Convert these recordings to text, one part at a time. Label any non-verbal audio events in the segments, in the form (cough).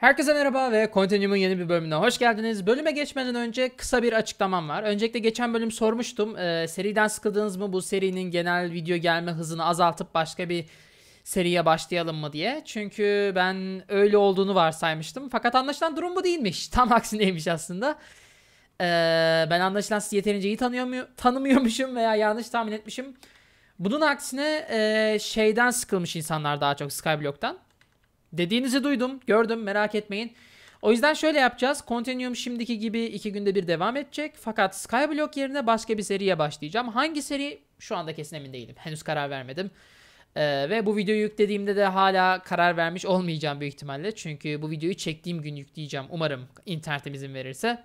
Herkese merhaba ve Continuum'un yeni bir bölümüne hoş geldiniz. Bölüme geçmeden önce kısa bir açıklamam var. Öncelikle geçen bölüm sormuştum. E, seriden sıkıldınız mı bu serinin genel video gelme hızını azaltıp başka bir seriye başlayalım mı diye. Çünkü ben öyle olduğunu varsaymıştım. Fakat anlaşılan durum bu değilmiş. (laughs) Tam aksineymiş aslında. E, ben anlaşılan sizi yeterince iyi tanıyor mu, tanımıyormuşum veya yanlış tahmin etmişim. Bunun aksine e, şeyden sıkılmış insanlar daha çok Skyblock'tan. Dediğinizi duydum, gördüm merak etmeyin. O yüzden şöyle yapacağız. Continuum şimdiki gibi iki günde bir devam edecek. Fakat Skyblock yerine başka bir seriye başlayacağım. Hangi seri? Şu anda kesin emin değilim. Henüz karar vermedim. Ee, ve bu videoyu yüklediğimde de hala karar vermiş olmayacağım büyük ihtimalle. Çünkü bu videoyu çektiğim gün yükleyeceğim. Umarım internetim izin verirse.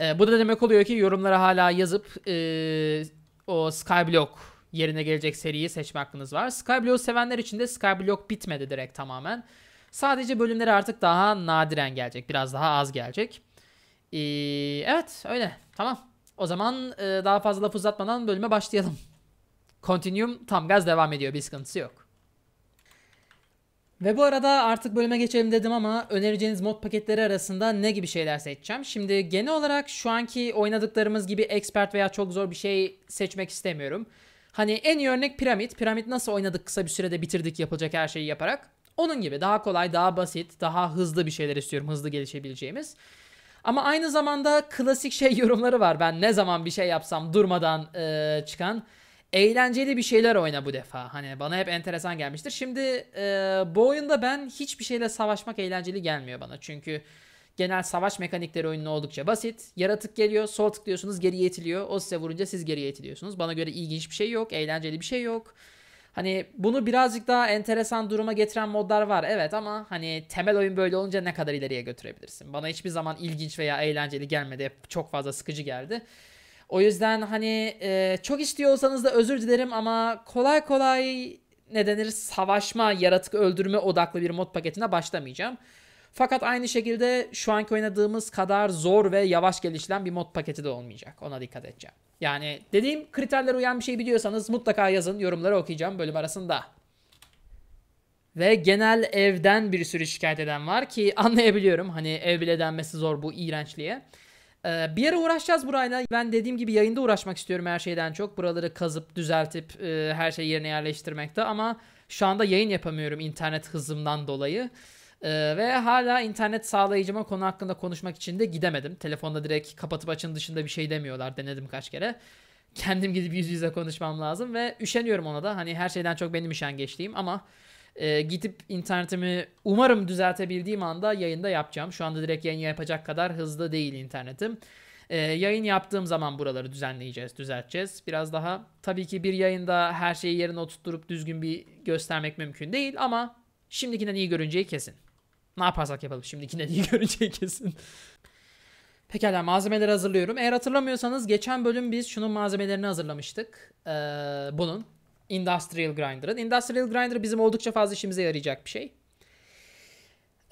Ee, bu da demek oluyor ki yorumlara hala yazıp e, o Skyblock yerine gelecek seriyi seçme hakkınız var. Skyblock sevenler için de Skyblock bitmedi direkt tamamen. Sadece bölümleri artık daha nadiren gelecek. Biraz daha az gelecek. Ee, evet öyle. Tamam. O zaman e, daha fazla laf uzatmadan bölüme başlayalım. (laughs) Continuum tam gaz devam ediyor. Bir sıkıntısı yok. Ve bu arada artık bölüme geçelim dedim ama önereceğiniz mod paketleri arasında ne gibi şeyler seçeceğim? Şimdi genel olarak şu anki oynadıklarımız gibi expert veya çok zor bir şey seçmek istemiyorum. Hani en iyi örnek piramit. Piramit nasıl oynadık kısa bir sürede bitirdik yapılacak her şeyi yaparak. Onun gibi daha kolay, daha basit, daha hızlı bir şeyler istiyorum. Hızlı gelişebileceğimiz. Ama aynı zamanda klasik şey (laughs) yorumları var. Ben ne zaman bir şey yapsam durmadan e, çıkan eğlenceli bir şeyler oyna bu defa. Hani bana hep enteresan gelmiştir. Şimdi e, bu oyunda ben hiçbir şeyle savaşmak eğlenceli gelmiyor bana. Çünkü genel savaş mekanikleri oyunun oldukça basit. Yaratık geliyor, sol tıklıyorsunuz geriye itiliyor. O size vurunca siz geriye itiliyorsunuz. Bana göre ilginç bir şey yok, eğlenceli bir şey yok. Hani bunu birazcık daha enteresan duruma getiren modlar var evet ama hani temel oyun böyle olunca ne kadar ileriye götürebilirsin? Bana hiçbir zaman ilginç veya eğlenceli gelmedi. Hep çok fazla sıkıcı geldi. O yüzden hani e, çok istiyorsanız da özür dilerim ama kolay kolay ne denir savaşma, yaratık öldürme odaklı bir mod paketine başlamayacağım. Fakat aynı şekilde şu anki oynadığımız kadar zor ve yavaş gelişilen bir mod paketi de olmayacak. Ona dikkat edeceğim. Yani dediğim kriterlere uyan bir şey biliyorsanız mutlaka yazın. Yorumları okuyacağım bölüm arasında. Ve genel evden bir sürü şikayet eden var ki (laughs) anlayabiliyorum. Hani ev bile denmesi zor bu iğrençliğe. Ee, bir yere uğraşacağız burayla. Ben dediğim gibi yayında uğraşmak istiyorum her şeyden çok. Buraları kazıp düzeltip e, her şeyi yerine yerleştirmekte ama şu anda yayın yapamıyorum internet hızımdan dolayı. Ee, ve hala internet sağlayıcıma konu hakkında konuşmak için de gidemedim. Telefonda direkt kapatıp açın dışında bir şey demiyorlar. Denedim kaç kere. Kendim gidip yüz yüze konuşmam lazım ve üşeniyorum ona da. Hani her şeyden çok benim üşengeçliğim ama e, gidip internetimi umarım düzeltebildiğim anda yayında yapacağım. Şu anda direkt yayın yapacak kadar hızlı değil internetim. E, yayın yaptığım zaman buraları düzenleyeceğiz, düzelteceğiz. Biraz daha tabii ki bir yayında her şeyi yerine oturtturup düzgün bir göstermek mümkün değil ama şimdikinden iyi görünceyi kesin. Ne yaparsak yapalım şimdikinden iyi (laughs) görünce kesin. Pekala malzemeleri hazırlıyorum. Eğer hatırlamıyorsanız geçen bölüm biz şunun malzemelerini hazırlamıştık. Ee, bunun. Industrial Grinder'ın. Industrial Grinder bizim oldukça fazla işimize yarayacak bir şey.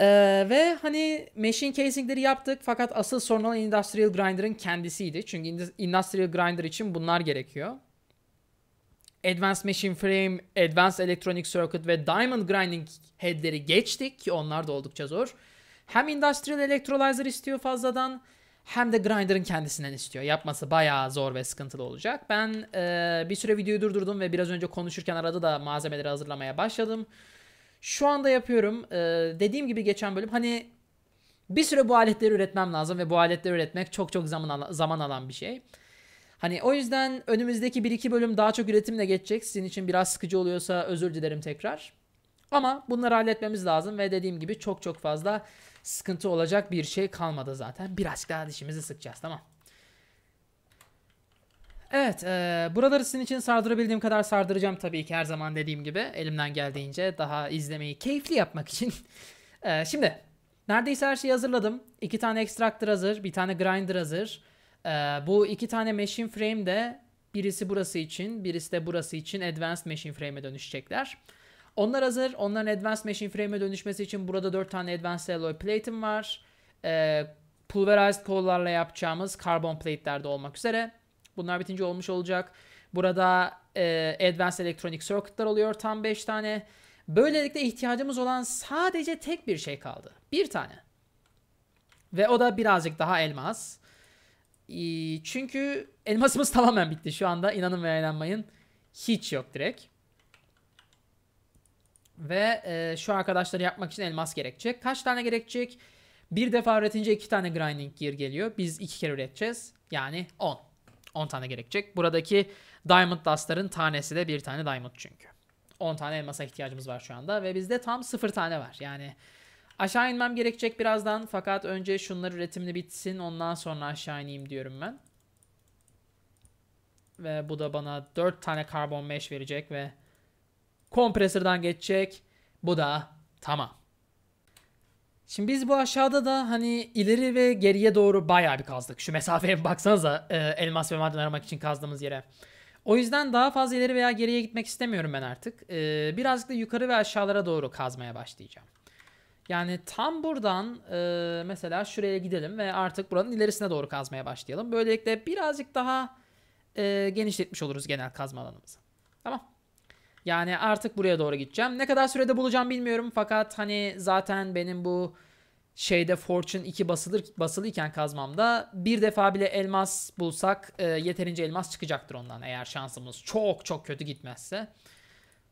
Ee, ve hani machine casingleri yaptık fakat asıl sorun olan Industrial Grinder'ın kendisiydi. Çünkü Industrial Grinder için bunlar gerekiyor. Advanced Machine Frame, Advanced Electronic Circuit ve Diamond Grinding headleri geçtik ki onlar da oldukça zor. Hem Industrial Electrolyzer istiyor fazladan hem de Grinder'ın kendisinden istiyor. Yapması bayağı zor ve sıkıntılı olacak. Ben e, bir süre videoyu durdurdum ve biraz önce konuşurken arada da malzemeleri hazırlamaya başladım. Şu anda yapıyorum. E, dediğim gibi geçen bölüm hani bir süre bu aletleri üretmem lazım ve bu aletleri üretmek çok çok zaman, al zaman alan bir şey. Hani o yüzden önümüzdeki 1-2 bölüm daha çok üretimle geçecek. Sizin için biraz sıkıcı oluyorsa özür dilerim tekrar. Ama bunları halletmemiz lazım ve dediğim gibi çok çok fazla sıkıntı olacak bir şey kalmadı zaten. Birazcık daha dişimizi sıkacağız tamam. Evet, e, buraları sizin için sardırabildiğim kadar sardıracağım tabii ki her zaman dediğim gibi. Elimden geldiğince daha izlemeyi keyifli yapmak için. (laughs) e, şimdi, neredeyse her şeyi hazırladım. İki tane extractor hazır, bir tane grinder hazır. Ee, bu iki tane machine frame de birisi burası için, birisi de burası için advanced machine frame'e dönüşecekler. Onlar hazır. Onların advanced machine frame'e dönüşmesi için burada 4 tane advanced alloy plate'im var. Ee, pulverized kollarla yapacağımız carbon plate'lerde olmak üzere. Bunlar bitince olmuş olacak. Burada e, advanced electronic circuit'lar oluyor tam 5 tane. Böylelikle ihtiyacımız olan sadece tek bir şey kaldı. Bir tane. Ve o da birazcık daha elmas. Çünkü elmasımız (laughs) tamamen bitti şu anda. İnanın veya inanmayın. Hiç yok direkt. Ve e, şu arkadaşları yapmak için elmas gerekecek. Kaç tane gerekecek? Bir defa üretince iki tane grinding gear geliyor. Biz iki kere üreteceğiz. Yani 10. 10 tane gerekecek. Buradaki diamond dustların tanesi de bir tane diamond çünkü. 10 tane elmasa ihtiyacımız var şu anda. Ve bizde tam 0 tane var. Yani Aşağı inmem gerekecek birazdan fakat önce şunlar üretimli bitsin ondan sonra aşağı ineyim diyorum ben. Ve bu da bana 4 tane karbon mesh verecek ve kompresörden geçecek. Bu da tamam. Şimdi biz bu aşağıda da hani ileri ve geriye doğru bayağı bir kazdık. Şu mesafeye baksanıza e, elmas ve maden aramak için kazdığımız yere. O yüzden daha fazla ileri veya geriye gitmek istemiyorum ben artık. E, birazcık da yukarı ve aşağılara doğru kazmaya başlayacağım. Yani tam buradan e, mesela şuraya gidelim ve artık buranın ilerisine doğru kazmaya başlayalım. Böylelikle birazcık daha e, genişletmiş oluruz genel kazma alanımızı. Tamam. Yani artık buraya doğru gideceğim. Ne kadar sürede bulacağım bilmiyorum fakat hani zaten benim bu şeyde Fortune 2 basılır, basılıyken kazmamda bir defa bile elmas bulsak e, yeterince elmas çıkacaktır ondan eğer şansımız çok çok kötü gitmezse.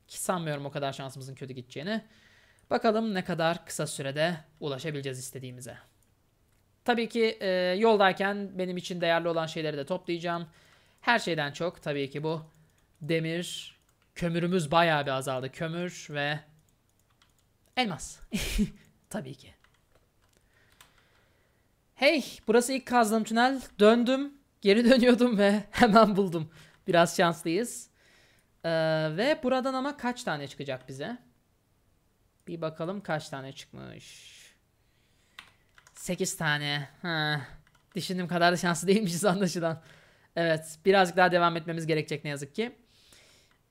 Ki sanmıyorum o kadar şansımızın kötü gideceğini. Bakalım ne kadar kısa sürede ulaşabileceğiz istediğimize. Tabii ki e, yoldayken benim için değerli olan şeyleri de toplayacağım. Her şeyden çok tabii ki bu demir, kömürümüz bayağı bir azaldı. Kömür ve elmas. (laughs) tabii ki. Hey, burası ilk kazdığım tünel. Döndüm, geri (laughs) dönüyordum ve hemen buldum. Biraz şanslıyız. Ee, ve buradan ama kaç tane çıkacak bize? Bir bakalım kaç tane çıkmış. 8 tane. Ha. Düşündüğüm kadar da şanslı değilmişiz (laughs) anlaşılan. Evet birazcık daha devam etmemiz gerekecek ne yazık ki.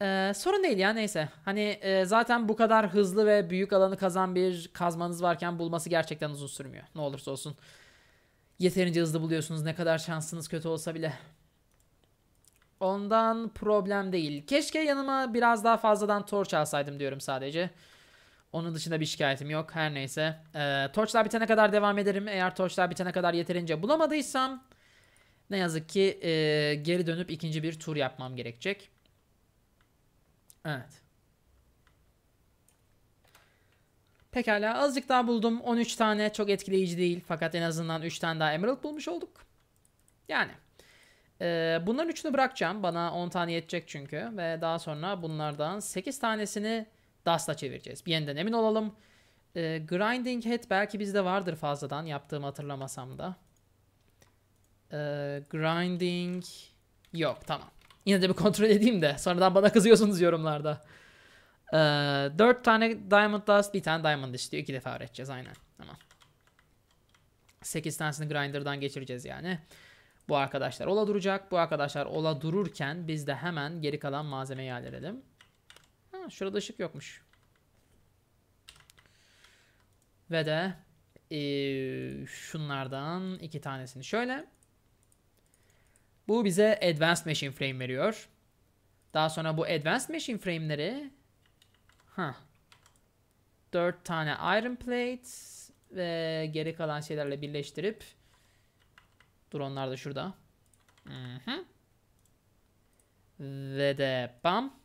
Ee, sorun değil ya neyse. Hani e, zaten bu kadar hızlı ve büyük alanı kazan bir kazmanız varken bulması gerçekten uzun sürmüyor. Ne olursa olsun. Yeterince hızlı buluyorsunuz ne kadar şansınız kötü olsa bile. Ondan problem değil. Keşke yanıma biraz daha fazladan torç alsaydım diyorum sadece. Sadece. Onun dışında bir şikayetim yok. Her neyse. Ee, torçlar bitene kadar devam ederim. Eğer torçlar bitene kadar yeterince bulamadıysam ne yazık ki e, geri dönüp ikinci bir tur yapmam gerekecek. Evet. Pekala azıcık daha buldum. 13 tane çok etkileyici değil. Fakat en azından 3 tane daha Emerald bulmuş olduk. Yani. E, bunların 3'ünü bırakacağım. Bana 10 tane yetecek çünkü. Ve daha sonra bunlardan 8 tanesini Dust'a çevireceğiz. Bir yeniden emin olalım. E, grinding Head belki bizde vardır fazladan yaptığımı hatırlamasam da. E, grinding yok tamam. Yine de bir kontrol edeyim de sonradan bana kızıyorsunuz yorumlarda. E, ee, 4 tane Diamond Dust bir tane Diamond istiyor. İki defa üreteceğiz aynen. Tamam. 8 tanesini Grinder'dan geçireceğiz yani. Bu arkadaşlar ola duracak. Bu arkadaşlar ola dururken biz de hemen geri kalan malzemeyi halledelim şurada ışık yokmuş. Ve de e, şunlardan iki tanesini şöyle. Bu bize Advanced Machine Frame veriyor. Daha sonra bu Advanced Machine Frame'leri ha 4 tane Iron Plate ve geri kalan şeylerle birleştirip dur onlar da şurada. Hı hı. Ve de bam.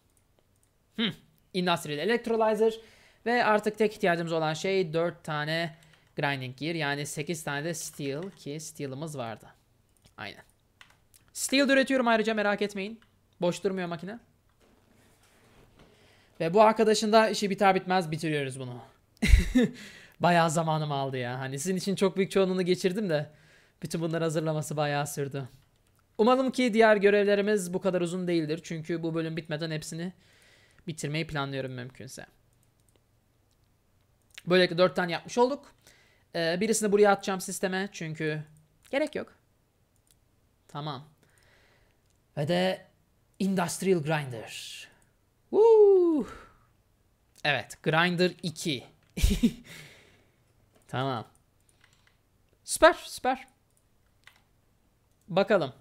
Hı. Industrial Electrolyzer ve artık tek ihtiyacımız olan şey 4 tane grinding gear yani 8 tane de steel ki steel'ımız vardı. Aynen. Steel üretiyorum ayrıca merak etmeyin. Boş durmuyor makine. Ve bu arkadaşın da işi biter bitmez bitiriyoruz bunu. (laughs) bayağı zamanım aldı ya. Hani sizin için çok büyük çoğunluğunu geçirdim de bütün bunları hazırlaması bayağı sürdü. Umalım ki diğer görevlerimiz bu kadar uzun değildir. Çünkü bu bölüm bitmeden hepsini bitirmeyi planlıyorum mümkünse. Böylelikle 4 tane yapmış olduk. Ee, birisini buraya atacağım sisteme çünkü gerek yok. Tamam. Ve de Industrial Grinder. Woo! Evet, Grinder 2. (laughs) tamam. Süper, süper. Bakalım.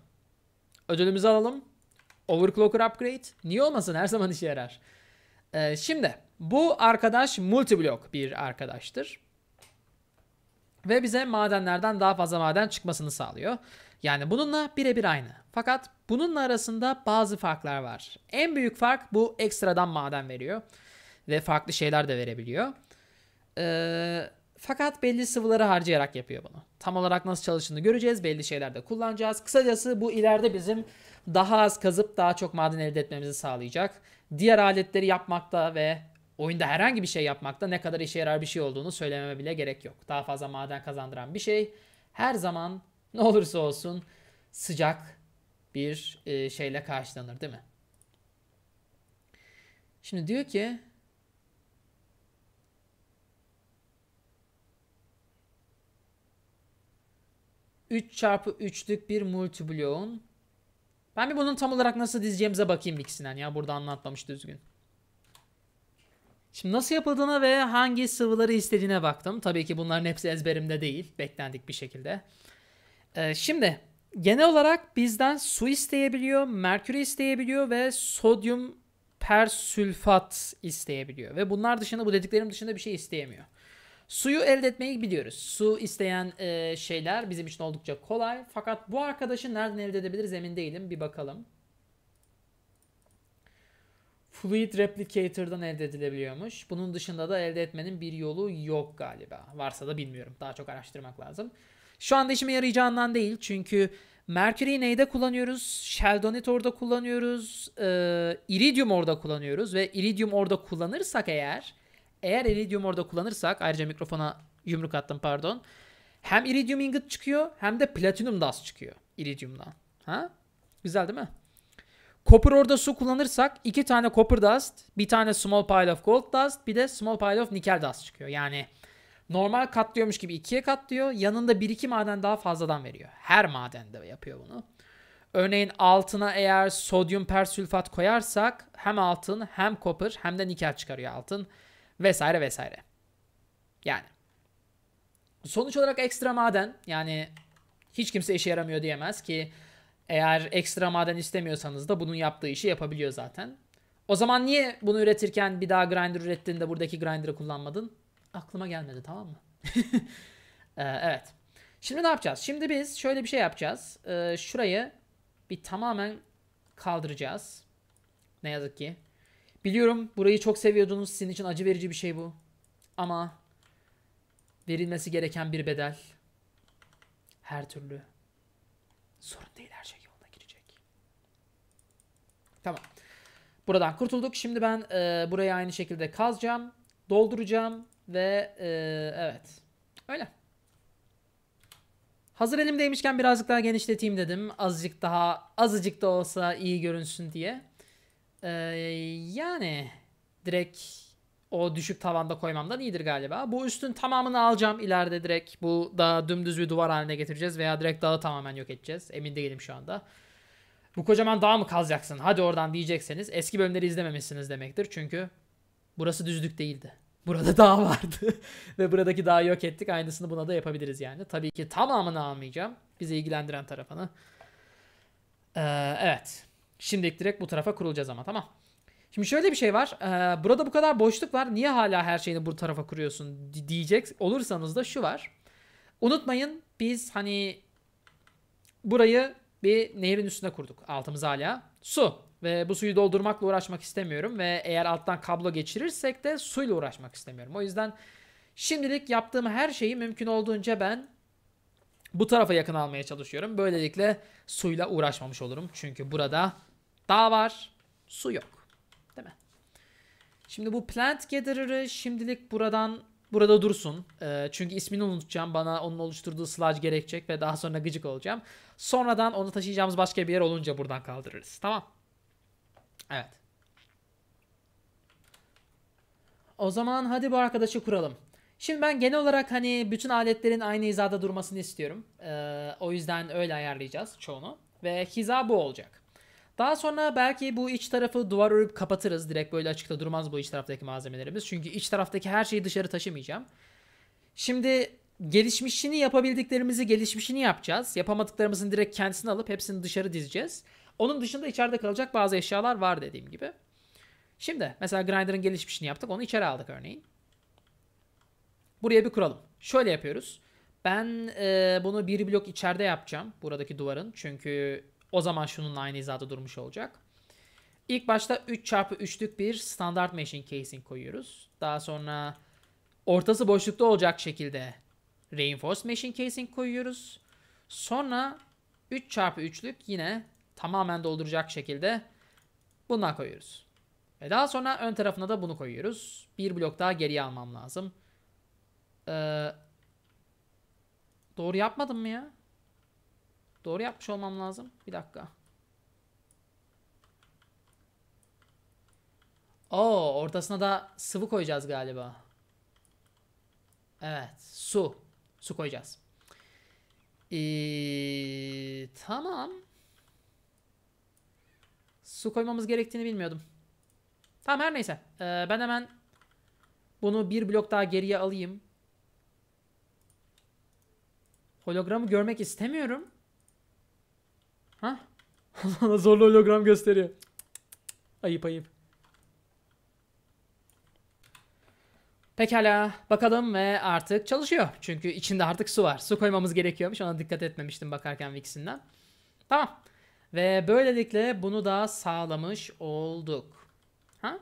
Ödülümüzü alalım. Overclocker upgrade niye olmasın her zaman işe yarar. Ee, şimdi bu arkadaş multiblock bir arkadaştır. Ve bize madenlerden daha fazla maden çıkmasını sağlıyor. Yani bununla birebir aynı. Fakat bununla arasında bazı farklar var. En büyük fark bu ekstradan maden veriyor. Ve farklı şeyler de verebiliyor. Ee, fakat belli sıvıları harcayarak yapıyor bunu. Tam olarak nasıl çalıştığını göreceğiz. Belli şeylerde kullanacağız. Kısacası bu ileride bizim daha az kazıp daha çok maden elde etmemizi sağlayacak. Diğer aletleri yapmakta ve oyunda herhangi bir şey yapmakta ne kadar işe yarar bir şey olduğunu söylememe bile gerek yok. Daha fazla maden kazandıran bir şey her zaman ne olursa olsun sıcak bir e, şeyle karşılanır değil mi? Şimdi diyor ki 3 çarpı 3'lük bir multibloğun. Ben bir bunun tam olarak nasıl dizeceğimize bakayım ikisinden ya. Burada anlatmamış düzgün. Şimdi nasıl yapıldığına ve hangi sıvıları istediğine baktım. Tabii ki bunların hepsi ezberimde değil. Beklendik bir şekilde. Ee, şimdi genel olarak bizden su isteyebiliyor, merkür isteyebiliyor ve sodyum persülfat isteyebiliyor. Ve bunlar dışında bu dediklerim dışında bir şey isteyemiyor. Suyu elde etmeyi biliyoruz. Su isteyen e, şeyler bizim için oldukça kolay. Fakat bu arkadaşı nereden elde edebiliriz emin değilim. Bir bakalım. Fluid Replicator'dan elde edilebiliyormuş. Bunun dışında da elde etmenin bir yolu yok galiba. Varsa da bilmiyorum. Daha çok araştırmak lazım. Şu anda işime yarayacağından değil. Çünkü Mercury'i neyde kullanıyoruz? Sheldonit orada kullanıyoruz. E, iridium orada kullanıyoruz. Ve iridium orada kullanırsak eğer eğer iridium orada kullanırsak ayrıca mikrofona yumruk attım pardon. Hem iridium ingot çıkıyor hem de platinum dust çıkıyor iridiumla, Ha? Güzel değil mi? Copper orada su kullanırsak iki tane copper dust, bir tane small pile of gold dust, bir de small pile of nickel dust çıkıyor. Yani normal katlıyormuş gibi ikiye katlıyor. Yanında bir iki maden daha fazladan veriyor. Her madende yapıyor bunu. Örneğin altına eğer sodyum persülfat koyarsak hem altın hem copper hem de nikel çıkarıyor altın vesaire vesaire. Yani. Sonuç olarak ekstra maden yani hiç kimse işe yaramıyor diyemez ki eğer ekstra maden istemiyorsanız da bunun yaptığı işi yapabiliyor zaten. O zaman niye bunu üretirken bir daha grinder ürettiğinde buradaki grinder'ı kullanmadın? Aklıma gelmedi tamam mı? (laughs) ee, evet. Şimdi ne yapacağız? Şimdi biz şöyle bir şey yapacağız. Ee, şurayı bir tamamen kaldıracağız. Ne yazık ki. Biliyorum burayı çok seviyordunuz. Sizin için acı verici bir şey bu. Ama verilmesi gereken bir bedel. Her türlü sorun değil her şey yoluna girecek. Tamam. Buradan kurtulduk. Şimdi ben e, burayı aynı şekilde kazacağım. Dolduracağım ve e, evet. Öyle. Hazır elimdeymişken birazcık daha genişleteyim dedim. Azıcık daha azıcık da olsa iyi görünsün diye. Ee, yani direkt o düşük tavanda koymamdan iyidir galiba. Bu üstün tamamını alacağım ileride direkt. Bu da dümdüz bir duvar haline getireceğiz veya direkt dağı tamamen yok edeceğiz. Emin değilim şu anda. Bu kocaman dağ mı kazacaksın? Hadi oradan diyecekseniz eski bölümleri izlememişsiniz demektir. Çünkü burası düzlük değildi. Burada (laughs) dağ vardı (laughs) ve buradaki dağı yok ettik. Aynısını buna da yapabiliriz yani. Tabii ki tamamını almayacağım. Bizi ilgilendiren tarafını. Ee, evet. Şimdilik direkt bu tarafa kurulacağız ama tamam. Şimdi şöyle bir şey var. Ee, burada bu kadar boşluk var. Niye hala her şeyini bu tarafa kuruyorsun diyecek olursanız da şu var. Unutmayın biz hani burayı bir nehrin üstüne kurduk. Altımız hala su. Ve bu suyu doldurmakla uğraşmak istemiyorum. Ve eğer alttan kablo geçirirsek de suyla uğraşmak istemiyorum. O yüzden şimdilik yaptığım her şeyi mümkün olduğunca ben bu tarafa yakın almaya çalışıyorum. Böylelikle suyla uğraşmamış olurum. Çünkü burada Dağ var. Su yok. Değil mi? Şimdi bu Plant Gatherer'ı şimdilik buradan burada dursun. Ee, çünkü ismini unutacağım. Bana onun oluşturduğu sludge gerekecek ve daha sonra gıcık olacağım. Sonradan onu taşıyacağımız başka bir yer olunca buradan kaldırırız. Tamam. Evet. O zaman hadi bu arkadaşı kuralım. Şimdi ben genel olarak hani bütün aletlerin aynı hizada durmasını istiyorum. Ee, o yüzden öyle ayarlayacağız çoğunu. Ve hiza bu olacak. Daha sonra belki bu iç tarafı duvar örüp kapatırız. Direkt böyle açıkta durmaz bu iç taraftaki malzemelerimiz. Çünkü iç taraftaki her şeyi dışarı taşımayacağım. Şimdi gelişmişini yapabildiklerimizi gelişmişini yapacağız. Yapamadıklarımızın direkt kendisini alıp hepsini dışarı dizeceğiz. Onun dışında içeride kalacak bazı eşyalar var dediğim gibi. Şimdi mesela Grinder'ın gelişmişini yaptık. Onu içeri aldık örneğin. Buraya bir kuralım. Şöyle yapıyoruz. Ben e, bunu bir blok içeride yapacağım. Buradaki duvarın. Çünkü o zaman şunun aynı hizada durmuş olacak. İlk başta 3x3'lük bir standart meshing casing koyuyoruz. Daha sonra ortası boşlukta olacak şekilde reinforced meshing casing koyuyoruz. Sonra 3x3'lük yine tamamen dolduracak şekilde bundan koyuyoruz. Ve daha sonra ön tarafına da bunu koyuyoruz. Bir blok daha geriye almam lazım. Ee, doğru yapmadım mı ya? Doğru yapmış olmam lazım. Bir dakika. Oo, ortasına da sıvı koyacağız galiba. Evet, su. Su koyacağız. Ee, tamam. Su koymamız gerektiğini bilmiyordum. Tamam her neyse. Ee, ben hemen bunu bir blok daha geriye alayım. Hologramı görmek istemiyorum. Ha? Bana (laughs) zorlu hologram gösteriyor. Ayıp ayıp. Pekala bakalım ve artık çalışıyor. Çünkü içinde artık su var. Su koymamız gerekiyormuş. Ona dikkat etmemiştim bakarken Wix'inden. Tamam. Ve böylelikle bunu da sağlamış olduk. Ha?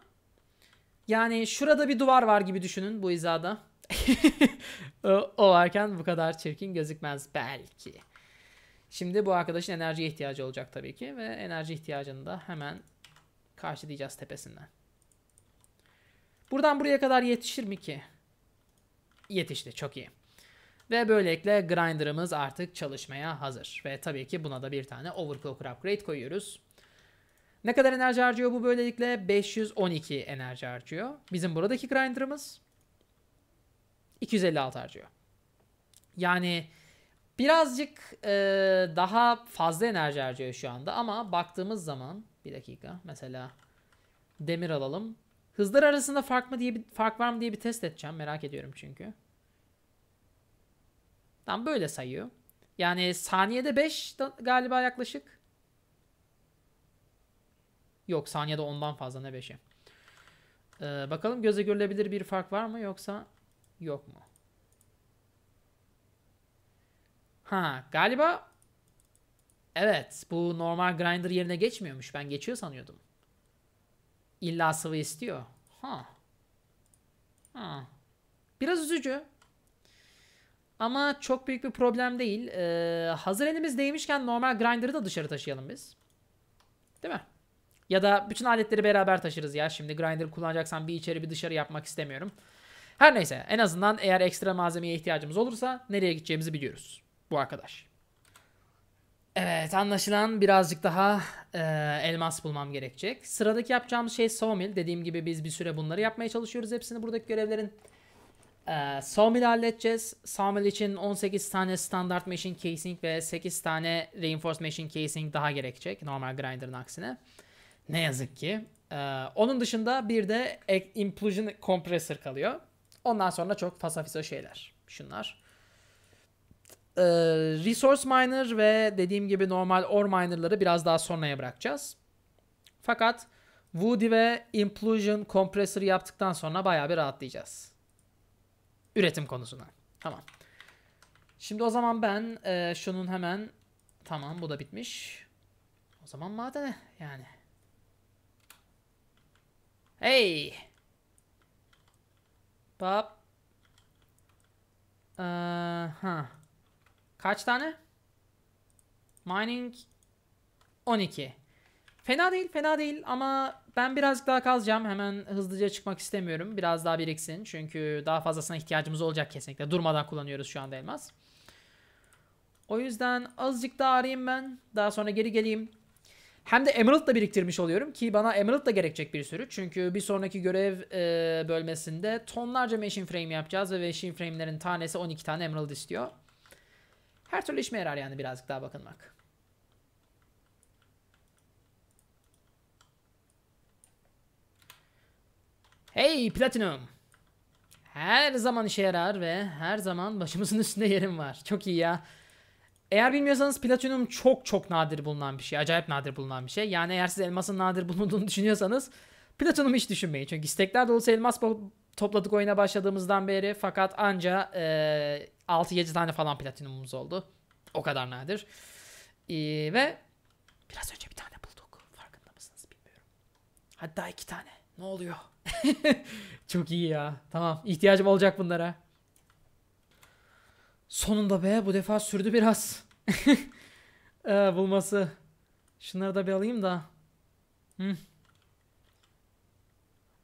Yani şurada bir duvar var gibi düşünün bu izada. (laughs) Ee, o varken bu kadar çirkin gözükmez belki. Şimdi bu arkadaşın enerjiye ihtiyacı olacak tabii ki ve enerji ihtiyacını da hemen karşılayacağız tepesinden. Buradan buraya kadar yetişir mi ki? Yetişti çok iyi. Ve böylelikle grinder'ımız artık çalışmaya hazır. Ve tabii ki buna da bir tane overclocker upgrade koyuyoruz. Ne kadar enerji harcıyor bu böylelikle? 512 enerji harcıyor. Bizim buradaki grinder'ımız 256 harcıyor. Yani Birazcık e, daha fazla enerji harcıyor şu anda ama baktığımız zaman bir dakika mesela demir alalım. Hızlar arasında fark mı diye bir fark var mı diye bir test edeceğim. Merak ediyorum çünkü. Tam böyle sayıyor. Yani saniyede 5 galiba yaklaşık. Yok saniyede 10'dan fazla ne 5'i. Ee, bakalım göze görülebilir bir fark var mı yoksa yok mu? Ha galiba evet bu normal grinder yerine geçmiyormuş. Ben geçiyor sanıyordum. İlla sıvı istiyor. Ha. Ha. Biraz üzücü. Ama çok büyük bir problem değil. Ee, hazır değmişken normal grinder'ı da dışarı taşıyalım biz. Değil mi? Ya da bütün aletleri beraber taşırız ya. Şimdi grinder kullanacaksan bir içeri bir dışarı yapmak istemiyorum. Her neyse en azından eğer ekstra malzemeye ihtiyacımız olursa nereye gideceğimizi biliyoruz bu arkadaş. Evet anlaşılan birazcık daha e, elmas bulmam gerekecek. Sıradaki yapacağımız şey sawmill. Dediğim gibi biz bir süre bunları yapmaya çalışıyoruz. Hepsini buradaki görevlerin. E, sawmill halledeceğiz. Sawmill için 18 tane standart machine casing ve 8 tane reinforced machine casing daha gerekecek. Normal grinder'ın aksine. Ne yazık ki. E, onun dışında bir de e, implosion compressor kalıyor. Ondan sonra çok fasafiso şeyler. Şunlar e, resource miner ve dediğim gibi normal ore minerları biraz daha sonraya bırakacağız. Fakat Woody ve Implosion Compressor yaptıktan sonra baya bir rahatlayacağız. Üretim konusuna. Tamam. Şimdi o zaman ben e, şunun hemen tamam bu da bitmiş. O zaman madene yani. Hey. Bab. Aha. Ee, Kaç tane? Mining 12. Fena değil fena değil ama ben birazcık daha kalacağım. Hemen hızlıca çıkmak istemiyorum. Biraz daha biriksin. Çünkü daha fazlasına ihtiyacımız olacak kesinlikle. Durmadan kullanıyoruz şu anda elmas. O yüzden azıcık daha arayayım ben. Daha sonra geri geleyim. Hem de Emerald da biriktirmiş oluyorum ki bana Emerald da gerekecek bir sürü. Çünkü bir sonraki görev e, bölmesinde tonlarca machine frame yapacağız ve machine frame'lerin tanesi 12 tane Emerald istiyor. Her türlü işime yarar yani birazcık daha bakınmak. Hey Platinum. Her zaman işe yarar ve her zaman başımızın (laughs) üstünde yerim var. Çok iyi ya. Eğer bilmiyorsanız platinum çok çok nadir bulunan bir şey. Acayip nadir bulunan bir şey. Yani eğer siz elmasın nadir bulunduğunu (laughs) düşünüyorsanız platinum hiç düşünmeyin. Çünkü istekler dolusu elmas topladık oyuna başladığımızdan beri fakat anca e, 6-7 tane falan platinumumuz oldu. O kadar nadir. E, ve biraz önce bir tane bulduk. Farkında mısınız bilmiyorum. Hatta iki tane. Ne oluyor? (laughs) Çok iyi ya. Tamam. İhtiyacım olacak bunlara. Sonunda be. Bu defa sürdü biraz. (laughs) ee, bulması. Şunları da bir alayım da. Hı.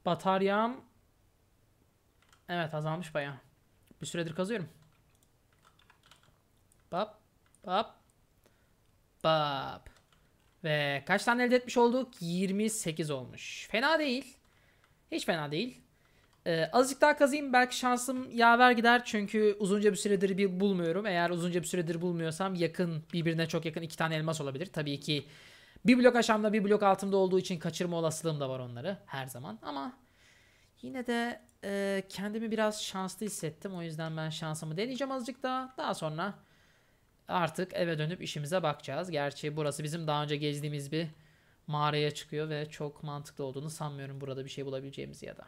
Bataryam Evet azalmış bayağı. Bir süredir kazıyorum. Bap. Bap. Bap. Ve kaç tane elde etmiş olduk? 28 olmuş. Fena değil. Hiç fena değil. Ee, azıcık daha kazayım belki şansım yaver gider çünkü uzunca bir süredir bir bulmuyorum. Eğer uzunca bir süredir bulmuyorsam yakın birbirine çok yakın iki tane elmas olabilir. Tabii ki bir blok aşağımda bir blok altımda olduğu için kaçırma olasılığım da var onları her zaman ama Yine de e, kendimi biraz şanslı hissettim. O yüzden ben şansımı deneyeceğim azıcık daha. Daha sonra artık eve dönüp işimize bakacağız. Gerçi burası bizim daha önce gezdiğimiz bir mağaraya çıkıyor ve çok mantıklı olduğunu sanmıyorum burada bir şey bulabileceğimizi ya da.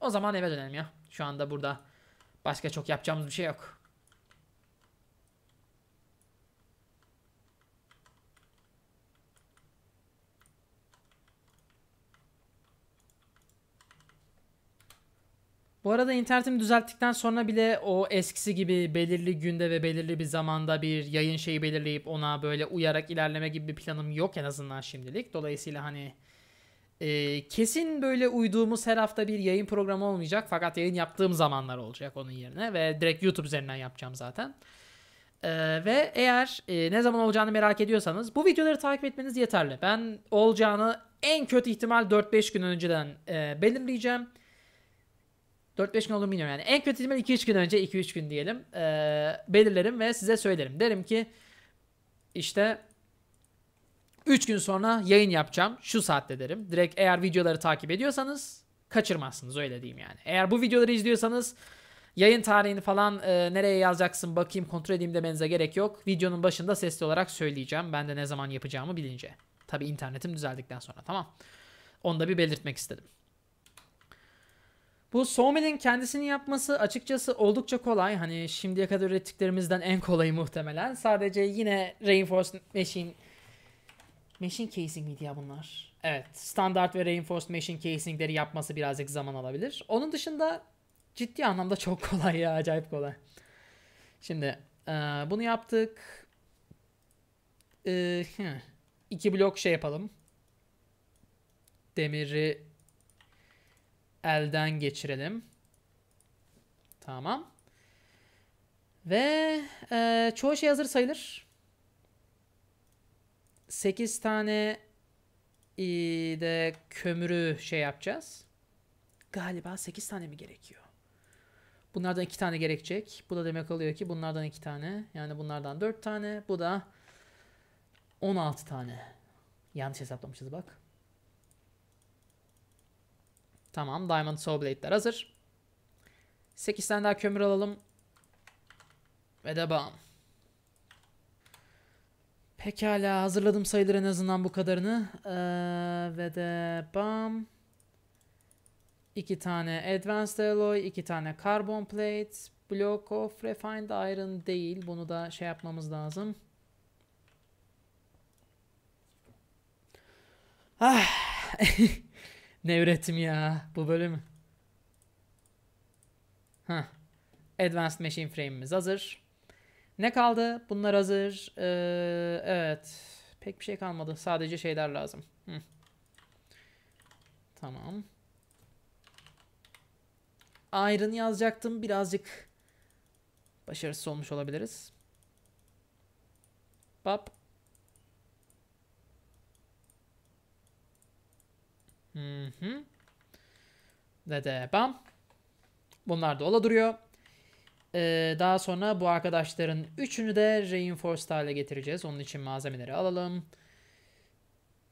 O zaman eve dönelim ya. Şu anda burada başka çok yapacağımız bir şey yok. Bu arada internetimi düzelttikten sonra bile o eskisi gibi belirli günde ve belirli bir zamanda bir yayın şeyi belirleyip ona böyle uyarak ilerleme gibi bir planım yok en azından şimdilik. Dolayısıyla hani e, kesin böyle uyduğumuz her hafta bir yayın programı olmayacak fakat yayın yaptığım zamanlar olacak onun yerine ve direkt YouTube üzerinden yapacağım zaten. E, ve eğer e, ne zaman olacağını merak ediyorsanız bu videoları takip etmeniz yeterli. Ben olacağını en kötü ihtimal 4-5 gün önceden e, belirleyeceğim. 4-5 gün olur bilmiyorum yani. En kötü ihtimal 2-3 gün önce 2-3 gün diyelim. E, belirlerim ve size söylerim. Derim ki işte 3 gün sonra yayın yapacağım. Şu saatte derim. Direkt eğer videoları takip ediyorsanız kaçırmazsınız öyle diyeyim yani. Eğer bu videoları izliyorsanız yayın tarihini falan e, nereye yazacaksın bakayım kontrol edeyim demenize gerek yok. Videonun başında sesli olarak söyleyeceğim. Ben de ne zaman yapacağımı bilince. Tabi internetim düzeldikten sonra tamam. Onu da bir belirtmek istedim. Bu Soğumel'in kendisini yapması açıkçası oldukça kolay. Hani şimdiye kadar ürettiklerimizden en kolayı muhtemelen. Sadece yine Reinforced Machine Machine Casing miydi ya bunlar? Evet. Standart ve Reinforced Machine Casing'leri yapması birazcık zaman alabilir. Onun dışında ciddi anlamda çok (laughs) kolay ya. Acayip kolay. Şimdi e, bunu yaptık. E, iki blok şey yapalım. Demiri elden geçirelim. Tamam. Ve e, çoğu şey hazır sayılır. 8 tane e, de kömürü şey yapacağız. Galiba 8 tane mi gerekiyor? Bunlardan 2 tane gerekecek. Bu da demek oluyor ki bunlardan 2 tane. Yani bunlardan 4 tane. Bu da 16 tane. Yanlış hesaplamışız bak. Tamam. Diamond Soul Blade'ler hazır. 8 tane daha kömür alalım. Ve devam. Pekala hazırladım sayılır en azından bu kadarını. Ee, ve de bam. İki tane Advanced Alloy, iki tane Carbon Plate, Block of Refined Iron değil. Bunu da şey yapmamız lazım. Ah. (laughs) Nevretim ya. Bu bölüm. Heh. Advanced Machine Frame'imiz hazır. Ne kaldı? Bunlar hazır. Ee, evet. Pek bir şey kalmadı. Sadece şeyler lazım. Hı. Tamam. Iron yazacaktım. Birazcık başarısız olmuş olabiliriz. Bap. Hı-hı. Mhm. Ve de bam. Bunlar da ola duruyor. Ee, daha sonra bu arkadaşların üçünü de reinforced hale getireceğiz. Onun için malzemeleri alalım.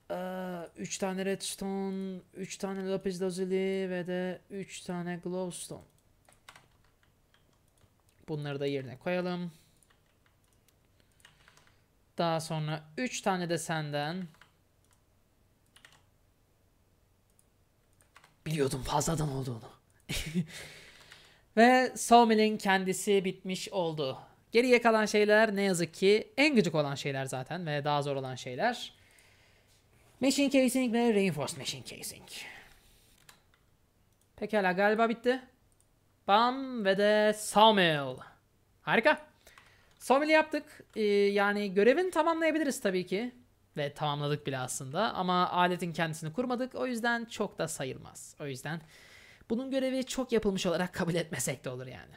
3 ee, tane redstone, 3 tane lapis lazuli ve de 3 tane glowstone. Bunları da yerine koyalım. Daha sonra 3 tane de senden biliyordum fazladan olduğunu. (laughs) Ve Sawmill'in kendisi bitmiş oldu. Geriye kalan şeyler ne yazık ki en gıcık olan şeyler zaten ve daha zor olan şeyler. Machine Casing ve Reinforced Machine Casing. Pekala galiba bitti. Bam ve de Sawmill. Harika. Sawmill yaptık. Ee, yani görevini tamamlayabiliriz tabii ki ve tamamladık bile aslında ama aletin kendisini kurmadık o yüzden çok da sayılmaz. O yüzden bunun görevi çok yapılmış olarak (laughs) kabul etmesek de olur yani.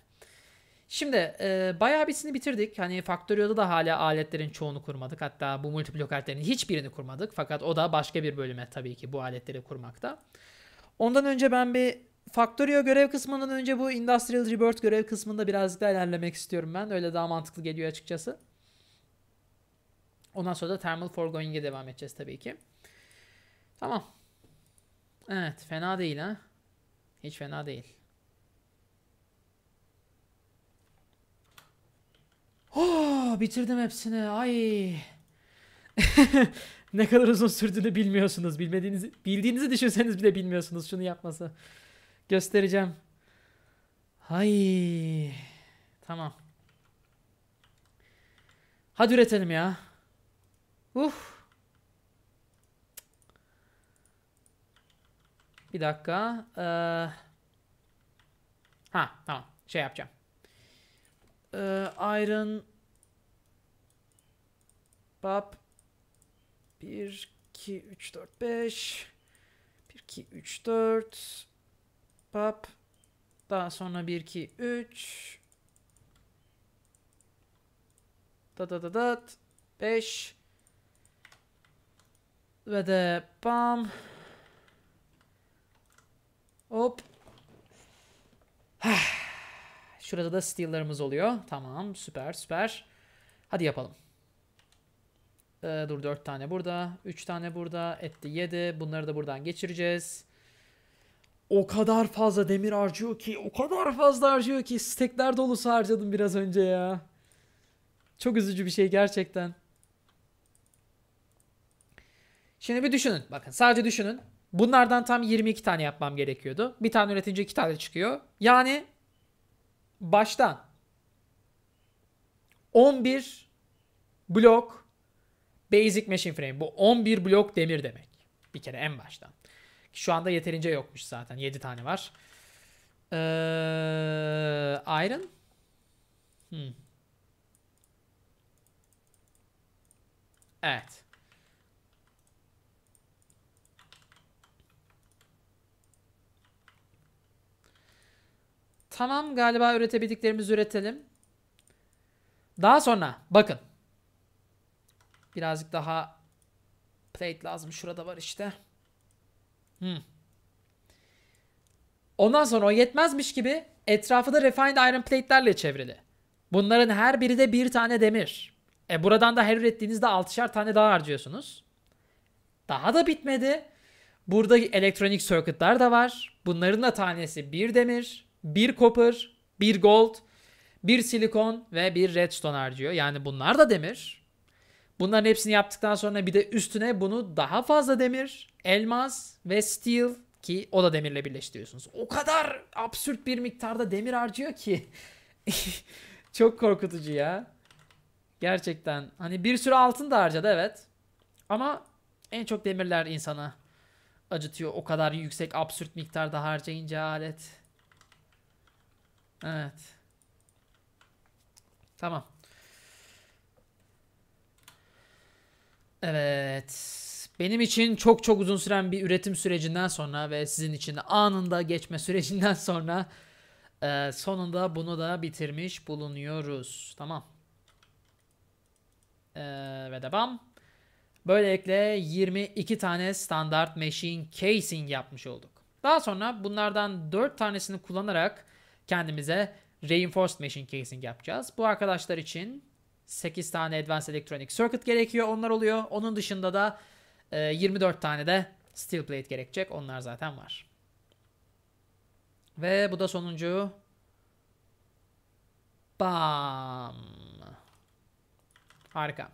Şimdi e, bayağı birisini bitirdik. Hani Factorio'da da hala aletlerin çoğunu kurmadık. Hatta bu multiplok aletlerin hiçbirini kurmadık. Fakat o da başka bir bölüme tabii ki bu aletleri kurmakta. Ondan önce ben bir Factorio görev kısmından önce bu Industrial Rebirth görev kısmında birazcık daha ilerlemek istiyorum ben. Öyle daha mantıklı geliyor açıkçası. Ondan sonra da Thermal Forgoing'e devam edeceğiz tabii ki. Tamam. Evet fena değil ha. Hiç fena değil. Oh, bitirdim hepsini. Ay. (laughs) ne kadar uzun sürdüğünü bilmiyorsunuz. Bilmediğinizi, bildiğinizi düşünseniz bile bilmiyorsunuz şunu yapması. Göstereceğim. Ay. Tamam. Hadi üretelim ya. Uf. Bir dakika. Ee... Ha tamam. Şey yapacağım. Ee, iron Bab 1 2 3 4 5 1 2 3 4 Bab daha sonra 1 2 3 da da da da 5 ve de bam. Hop. (sighs) Şurada da steal'larımız oluyor. Tamam süper süper. Hadi yapalım. Ee, dur 4 tane burada. 3 tane burada. Etti 7. Bunları da buradan geçireceğiz. O kadar fazla demir harcıyor ki. O kadar fazla harcıyor ki. Stekler dolusu harcadım biraz önce ya. Çok üzücü bir şey gerçekten. Şimdi bir düşünün. Bakın sadece düşünün. Bunlardan tam 22 tane yapmam gerekiyordu. Bir tane üretince iki tane çıkıyor. Yani baştan 11 blok basic machine frame. Bu 11 blok demir demek. Bir kere en baştan. Şu anda yeterince yokmuş zaten. 7 tane var. Ee, iron. Hmm. Evet. Tamam galiba üretebildiklerimizi üretelim. Daha sonra bakın. Birazcık daha plate lazım. Şurada var işte. Hmm. Ondan sonra o yetmezmiş gibi etrafı da refined iron plate'lerle çevrili. Bunların her biri de bir tane demir. E buradan da her ürettiğinizde 6'şer tane daha harcıyorsunuz. Daha da bitmedi. Burada elektronik circuit'lar de var. Bunların da tanesi bir demir bir copper, bir gold, bir silikon ve bir redstone harcıyor. Yani bunlar da demir. Bunların hepsini yaptıktan sonra bir de üstüne bunu daha fazla demir, elmas ve steel ki o da demirle birleştiriyorsunuz. O kadar absürt bir miktarda demir harcıyor ki. (laughs) Çok korkutucu ya. Gerçekten. Hani bir sürü altın da harcadı evet. Ama en çok demirler insana acıtıyor. O kadar yüksek absürt miktarda harcayınca alet. Evet. Tamam. Evet. Benim için çok çok uzun süren bir üretim sürecinden sonra ve sizin için anında geçme (laughs) sürecinden sonra e, sonunda bunu da bitirmiş bulunuyoruz. Tamam. E, ve devam. Böylelikle 22 tane standart machine casing yapmış olduk. Daha sonra bunlardan 4 tanesini kullanarak kendimize Reinforced Machine Casing yapacağız. Bu arkadaşlar için 8 tane Advanced Electronic Circuit gerekiyor. Onlar oluyor. Onun dışında da 24 e, tane de Steel Plate gerekecek. Onlar zaten var. Ve bu da sonuncu. Bam. Harika.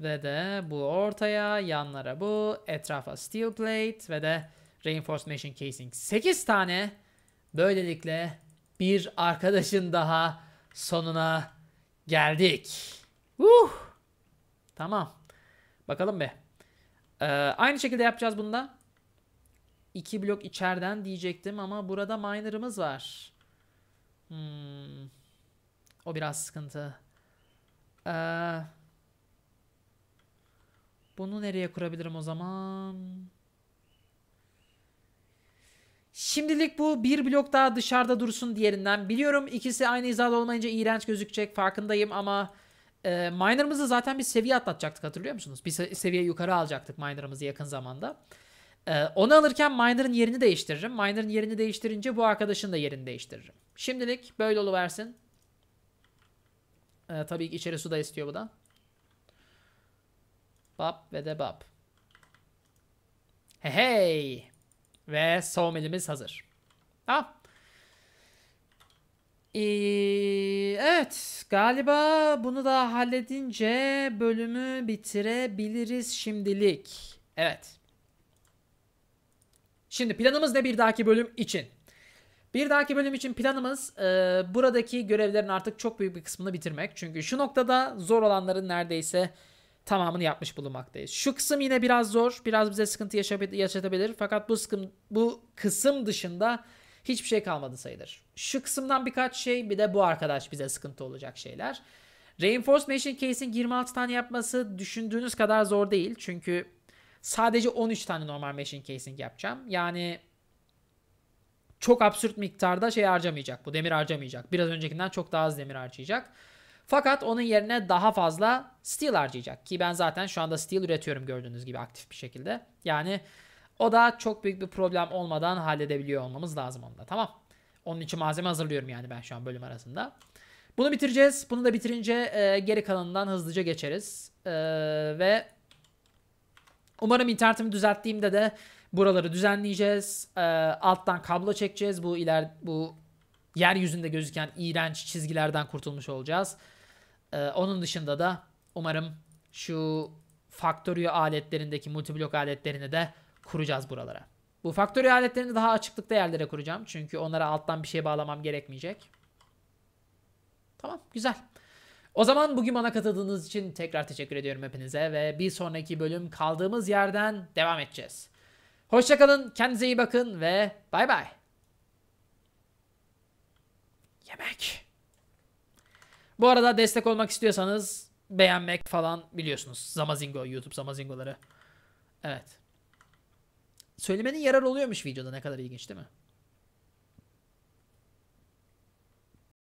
Ve de bu ortaya, yanlara bu, etrafa steel plate ve de reinforced machine casing. 8 tane Böylelikle bir arkadaşın daha sonuna geldik. Uh! Tamam. Bakalım be. Ee, aynı şekilde yapacağız bunda. İki blok içeriden diyecektim ama burada miner'ımız var. Hmm. O biraz sıkıntı. Ee, bunu nereye kurabilirim o zaman? Şimdilik bu bir blok daha dışarıda dursun diğerinden. Biliyorum ikisi aynı hizada olmayınca iğrenç gözükecek farkındayım ama e, miner'ımızı zaten bir seviye atlatacaktık hatırlıyor musunuz? Bir seviye yukarı alacaktık miner'ımızı yakın zamanda. E, onu alırken miner'ın yerini değiştiririm. Miner'ın yerini değiştirince bu arkadaşın da yerini değiştiririm. Şimdilik böyle oluversin. E, tabii ki içeri su da istiyor bu da. Bab ve de bab. Hey hey. Ve soğmelimiz hazır. Tamam. Ee, evet galiba bunu da halledince bölümü bitirebiliriz şimdilik. Evet. Şimdi planımız ne bir dahaki bölüm için? Bir dahaki bölüm için planımız e, buradaki görevlerin artık çok büyük bir kısmını bitirmek. Çünkü şu noktada zor olanların neredeyse tamamını yapmış bulunmaktayız. Şu kısım yine biraz zor. Biraz bize sıkıntı yaşatabilir. Fakat bu, sıkım, bu kısım dışında hiçbir şey kalmadı sayılır. Şu kısımdan birkaç şey bir de bu arkadaş bize sıkıntı olacak şeyler. Reinforcement Case'in 26 tane yapması düşündüğünüz kadar zor değil. Çünkü sadece 13 tane normal machine casing yapacağım. Yani çok absürt miktarda şey harcamayacak. Bu demir harcamayacak. Biraz öncekinden çok daha az demir harcayacak. Fakat onun yerine daha fazla steel harcayacak. Ki ben zaten şu anda steel üretiyorum gördüğünüz gibi aktif bir şekilde. Yani o da çok büyük bir problem olmadan halledebiliyor olmamız lazım onda. Tamam. Onun için malzeme hazırlıyorum yani ben şu an bölüm arasında. Bunu bitireceğiz. Bunu da bitirince e, geri kalanından hızlıca geçeriz. E, ve umarım internetimi düzelttiğimde de buraları düzenleyeceğiz. E, alttan kablo çekeceğiz. Bu iler bu yeryüzünde gözüken iğrenç çizgilerden kurtulmuş olacağız. Ee, onun dışında da umarım şu Factorio aletlerindeki multiblok aletlerini de kuracağız buralara. Bu Factorio aletlerini daha açıklıkta yerlere kuracağım. Çünkü onlara alttan bir şey bağlamam gerekmeyecek. Tamam güzel. O zaman bugün bana katıldığınız için tekrar teşekkür ediyorum hepinize ve bir sonraki bölüm kaldığımız yerden devam edeceğiz. Hoşçakalın, kendinize iyi bakın ve bay bay. Yemek. Bu arada destek olmak istiyorsanız beğenmek falan biliyorsunuz. Zamazingo, YouTube Zamazingoları. Evet. Söylemenin yarar oluyormuş videoda ne kadar ilginç değil mi?